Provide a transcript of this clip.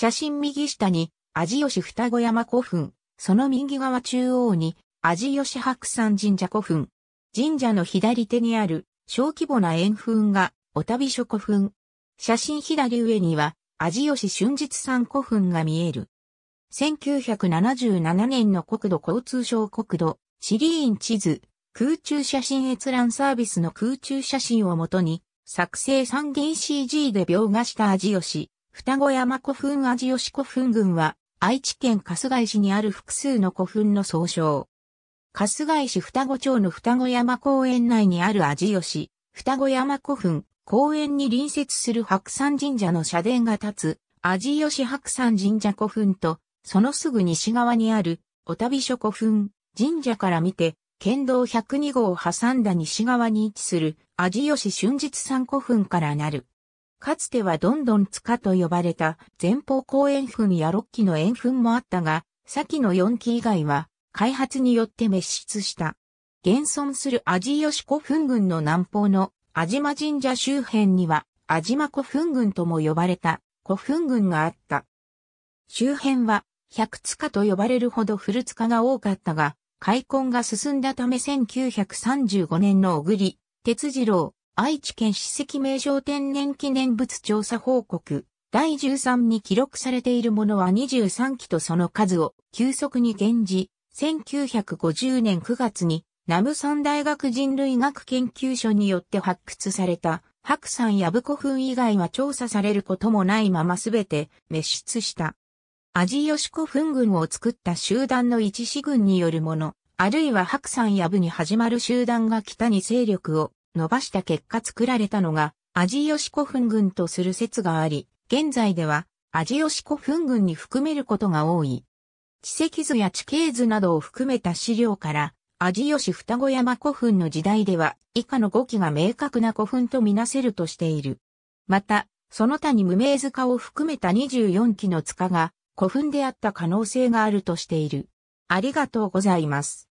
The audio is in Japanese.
写真右下に、味吉双子山古墳、その右側中央に、味吉白山神社古墳。神社の左手にある、小規模な円墳が、おたびょ古墳。写真左上には、味吉春日山古墳が見える。1977年の国土交通省国土、地理院地図、空中写真閲覧サービスの空中写真をもとに、作成 3DCG で描画した味吉、双子山古墳味吉古墳群は、愛知県春日井市にある複数の古墳の総称。春日井市双子町の双子山公園内にある味吉、双子山古墳、公園に隣接する白山神社の社殿が立つ、味吉白山神社古墳と、そのすぐ西側にある、お旅所古墳、神社から見て、県道102号を挟んだ西側に位置する、味吉春日山古墳からなる。かつてはどんどん塚と呼ばれた前方後円墳や6基の円墳もあったが、先の4基以外は開発によって滅失した。現存する味吉古墳群の南方の安島神社周辺には安島古墳群とも呼ばれた古墳群があった。周辺は百塚と呼ばれるほど古塚が多かったが、開墾が進んだため1935年の小栗、哲次郎、愛知県史跡名称天然記念物調査報告第13に記録されているものは23期とその数を急速に減じ、1950年9月に南ソン大学人類学研究所によって発掘された白山や部古墳以外は調査されることもないまま全て滅出した。アジヨシコ墳群を作った集団の一支群によるもの、あるいは白山や部に始まる集団が北に勢力を伸ばした結果作られたのが、味シ古墳群とする説があり、現在では、味シ古墳群に含めることが多い。地石図や地形図などを含めた資料から、味シ双子山古墳の時代では、以下の5基が明確な古墳とみなせるとしている。また、その他に無名塚を含めた24基の塚が古墳であった可能性があるとしている。ありがとうございます。